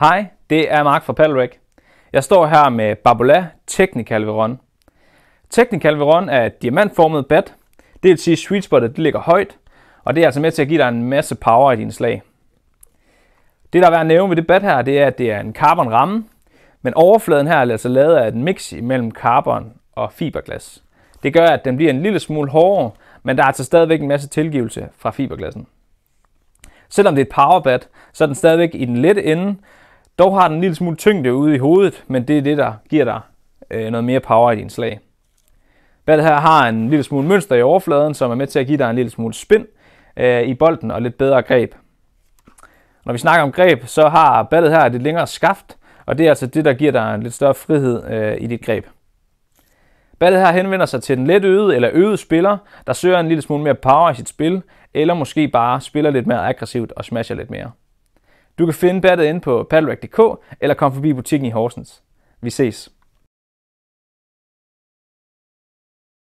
Hej, det er Mark fra Paddlerack. Jeg står her med Babola Technical Veron. Technical Veron er et diamantformet bat. Det vil sige, at sweet spotet ligger højt, og det er altså med til at give dig en masse power i dine slag. Det, der er værd at nævne ved det bat her, det er, at det er en carbon ramme, men overfladen her er altså lavet af et mix mellem carbon og fiberglas. Det gør, at den bliver en lille smule hårdere, men der er altså stadigvæk en masse tilgivelse fra fiberglassen. Selvom det er et powerbat, så er den stadigvæk i den lette ende, dog har den en lille smule tyngde ude i hovedet, men det er det, der giver dig øh, noget mere power i din slag. Battet her har en lille smule mønster i overfladen, som er med til at give dig en lille smule spin øh, i bolden og lidt bedre greb. Når vi snakker om greb, så har ballet her et lidt længere skaft, og det er altså det, der giver dig en lidt større frihed øh, i dit greb. Ballet her henvender sig til den let øvede eller øvede spiller, der søger en lille smule mere power i sit spil, eller måske bare spiller lidt mere aggressivt og smasher lidt mere. Du kan finde battet inde på paddleback.dk eller komme forbi butikken i Horsens. Vi ses.